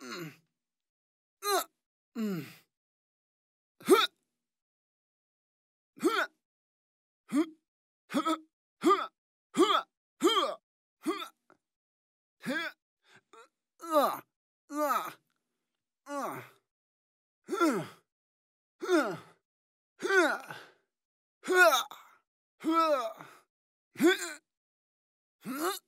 うん。ううううん